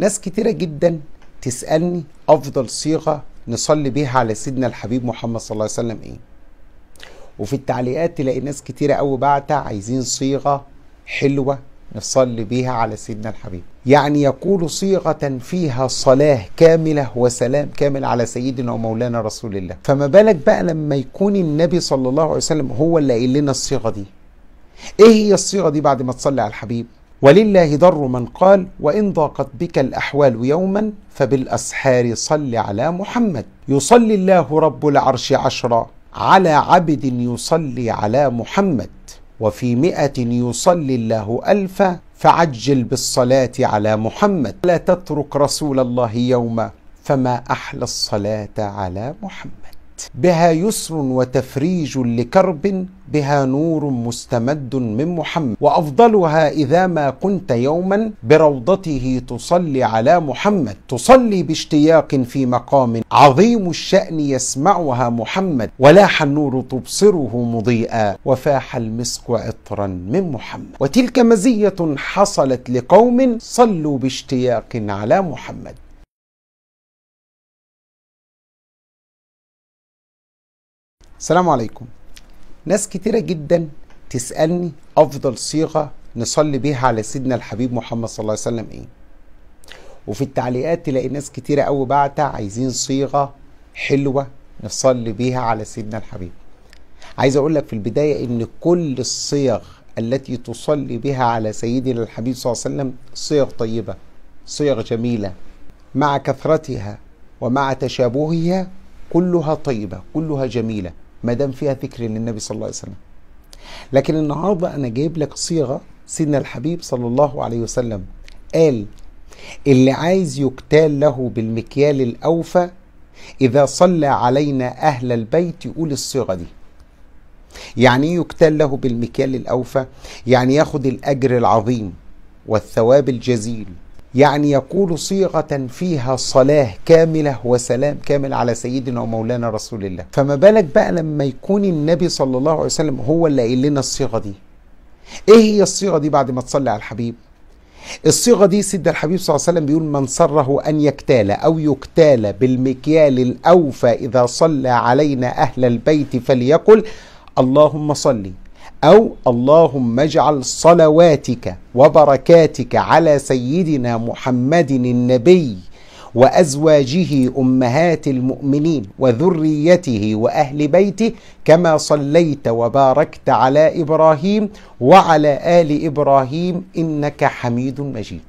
ناس كتيرة جدا تسألني أفضل صيغة نصلي بيها على سيدنا الحبيب محمد صلى الله عليه وسلم إيه وفي التعليقات تلاقي ناس كتيرة قوي بعتة عايزين صيغة حلوة نصلي بيها على سيدنا الحبيب يعني يقول صيغة فيها صلاة كاملة وسلام كامل على سيدنا ومولانا رسول الله فما بالك بقى لما يكون النبي صلى الله عليه وسلم هو اللي قايل لنا الصيغة دي ايه هي الصيغة دي بعد ما تصلي على الحبيب ولله ضر من قال وإن ضاقت بك الأحوال يوما فبالأسحار صل على محمد يصلي الله رب العرش عشرا على عبد يصلي على محمد وفي مئة يصلي الله ألفا فعجل بالصلاة على محمد لا تترك رسول الله يوما فما أحلى الصلاة على محمد بها يسر وتفريج لكرب بها نور مستمد من محمد وافضلها اذا ما كنت يوما بروضته تصلي على محمد تصلي باشتياق في مقام عظيم الشان يسمعها محمد ولاح النور تبصره مضيئا وفاح المسك عطرا من محمد وتلك مزيه حصلت لقوم صلوا باشتياق على محمد السلام عليكم ناس كتيرة جدا تسألني أفضل صيغة نصلي بيها على سيدنا الحبيب محمد صلى الله عليه وسلم إيه وفي التعليقات تلاقي ناس كتيرة أوي بعتة عايزين صيغة حلوة نصلي بيها على سيدنا الحبيب عايز أقول لك في البداية إن كل الصيغ التي تصلي بها على سيدنا الحبيب صلى الله عليه وسلم صيغ طيبة صيغ جميلة مع كثرتها ومع تشابهها كلها طيبة كلها جميلة ما دام فيها ذكر للنبي صلى الله عليه وسلم لكن النهارده انا جايب لك صيغه سيدنا الحبيب صلى الله عليه وسلم قال اللي عايز يقتال له بالمكيال الاوفى اذا صلى علينا اهل البيت يقول الصيغه دي يعني ايه يقتال له بالمكيال الاوفى يعني ياخد الاجر العظيم والثواب الجزيل يعني يقول صيغة فيها صلاة كاملة وسلام كامل على سيدنا ومولانا رسول الله فما بالك بقى لما يكون النبي صلى الله عليه وسلم هو اللي قايل لنا الصيغة دي ايه هي الصيغة دي بعد ما تصلي على الحبيب الصيغة دي سيد الحبيب صلى الله عليه وسلم بيقول من سره أن يكتال أو يكتال بالمكيال الأوفى إذا صلى علينا أهل البيت فليقل اللهم صلي أو اللهم اجعل صلواتك وبركاتك على سيدنا محمد النبي وأزواجه أمهات المؤمنين وذريته وأهل بيته كما صليت وباركت على إبراهيم وعلى آل إبراهيم إنك حميد مجيد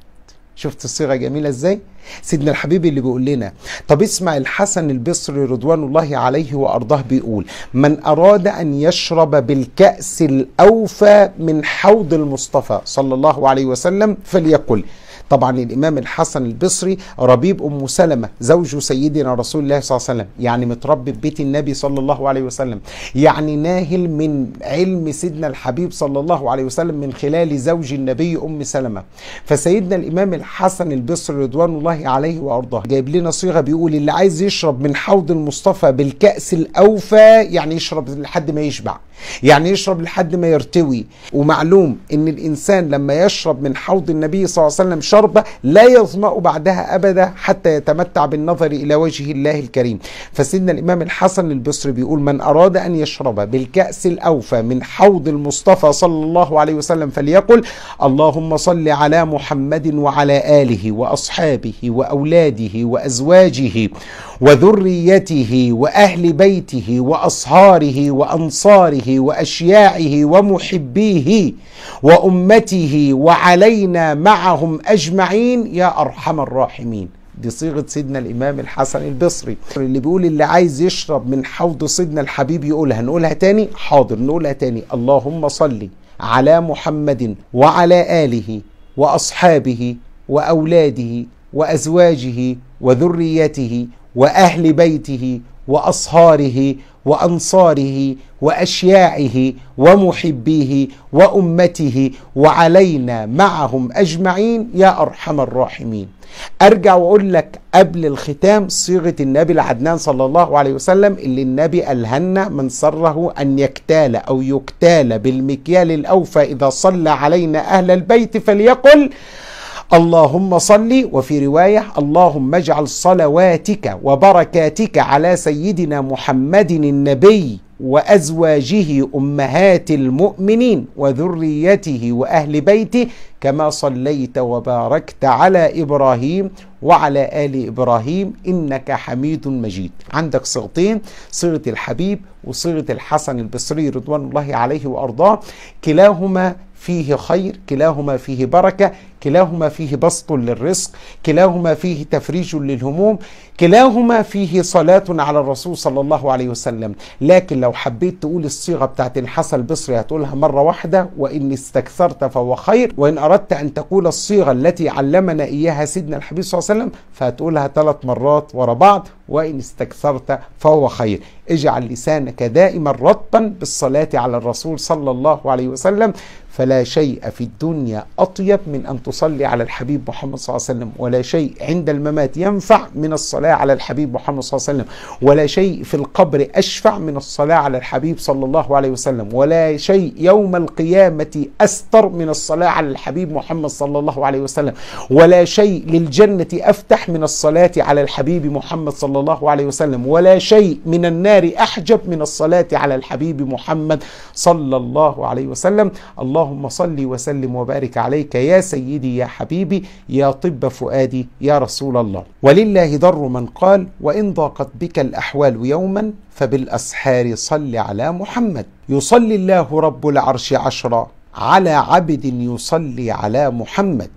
شفت الصيغه جميله ازاي سيدنا الحبيب اللي بيقول لنا طب اسمع الحسن البصري رضوان الله عليه وارضاه بيقول من اراد ان يشرب بالكاس الاوفى من حوض المصطفى صلى الله عليه وسلم فليقل طبعا الإمام الحسن البصري ربيب أم سلمة زوج سيدنا رسول الله صلى الله عليه وسلم يعني متربي في بيت النبي صلى الله عليه وسلم يعني ناهل من علم سيدنا الحبيب صلى الله عليه وسلم من خلال زوج النبي أم سلمة فسيدنا الإمام الحسن البصري رضوان الله عليه وأرضاه جايب لنا صيغة بيقول اللي عايز يشرب من حوض المصطفى بالكأس الأوفى يعني يشرب لحد ما يشبع يعني يشرب لحد ما يرتوي ومعلوم ان الانسان لما يشرب من حوض النبي صلى الله عليه وسلم ضربة لا يظمأ بعدها أبدا حتى يتمتع بالنظر إلى وجه الله الكريم فسيدنا الإمام الحسن البصري بيقول من أراد أن يشرب بالكأس الأوفى من حوض المصطفى صلى الله عليه وسلم فليقل اللهم صل على محمد وعلى آله وأصحابه وأولاده وأزواجه وذريته وأهل بيته وأصهاره وأنصاره وأشياعه ومحبيه وأمته وعلينا معهم أجمعين اجمعين يا ارحم الراحمين دي صيغه سيدنا الامام الحسن البصري اللي بيقول اللي عايز يشرب من حوض سيدنا الحبيب يقولها نقولها تاني حاضر نقولها تاني اللهم صلي على محمد وعلى اله واصحابه واولاده وازواجه وذريته واهل بيته واصهاره وانصاره واشياعه ومحبيه وامته وعلينا معهم اجمعين يا ارحم الراحمين. ارجع واقول لك قبل الختام صيغه النبي العدنان صلى الله عليه وسلم اللي النبي الهن من سره ان يكتال او يكتال بالمكيال الاوفى اذا صلى علينا اهل البيت فليقل اللهم صل وفي رواية اللهم اجعل صلواتك وبركاتك على سيدنا محمد النبي وأزواجه أمهات المؤمنين وذريته وأهل بيته كما صليت وباركت على ابراهيم وعلى ال ابراهيم انك حميد مجيد. عندك صيغتين صيغه الحبيب وصيغه الحسن البصري رضوان الله عليه وارضاه كلاهما فيه خير كلاهما فيه بركه كلاهما فيه بسط للرزق كلاهما فيه تفريج للهموم كلاهما فيه صلاه على الرسول صلى الله عليه وسلم لكن لو حبيت تقول الصيغه بتاعت الحسن البصري هتقولها مره واحده وان استكثرت فهو خير وان أردت أن تقول الصيغة التي علمنا إياها سيدنا الحبيب صلى الله عليه وسلم فهتقولها ثلاث مرات ورا بعض وإن استكثرت فهو خير اجعل لسانك دائما رطبا بالصلاة على الرسول صلى الله عليه وسلم فلا شيء في الدنيا أطيب من أن تصلي على الحبيب محمد صلى الله عليه وسلم ولا شيء عند الممات ينفع من الصلاة على الحبيب محمد صلى الله عليه وسلم ولا شيء في القبر أشفع من الصلاة على الحبيب صلى الله عليه وسلم ولا شيء يوم القيامة أستر من الصلاة على الحبيب محمد صلى الله عليه وسلم ولا شيء للجنة أفتح من الصلاة على الحبيب محمد صلى الله عليه وسلم ولا شيء من النار أحجب من الصلاة على الحبيب محمد صلى الله عليه وسلم اللهم صل وسلم وبارك عليك يا سيدي يا حبيبي يا طب فؤادي يا رسول الله ولله ضر من قال وإن ضاقت بك الأحوال يوما فبالأسحار صل على محمد يصلي الله رب العرش عشرا على عبد يصلي على محمد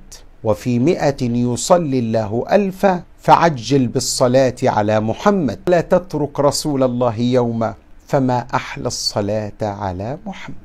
وفي مئة يصلي الله ألفا فعجل بالصلاة على محمد لا تترك رسول الله يوما فما أحلى الصلاة على محمد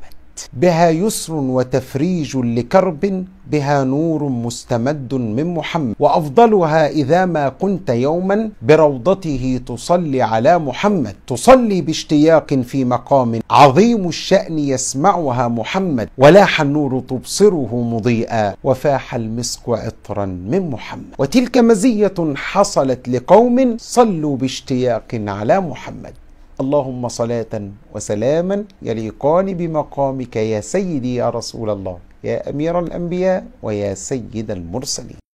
بها يسر وتفريج لكرب بها نور مستمد من محمد وافضلها اذا ما كنت يوما بروضته تصلي على محمد تصلي باشتياق في مقام عظيم الشان يسمعها محمد ولاح النور تبصره مضيئا وفاح المسك عطرا من محمد وتلك مزيه حصلت لقوم صلوا باشتياق على محمد اللهم صلاة وسلاما يليقان بمقامك يا سيدي يا رسول الله يا أمير الأنبياء ويا سيد المرسلين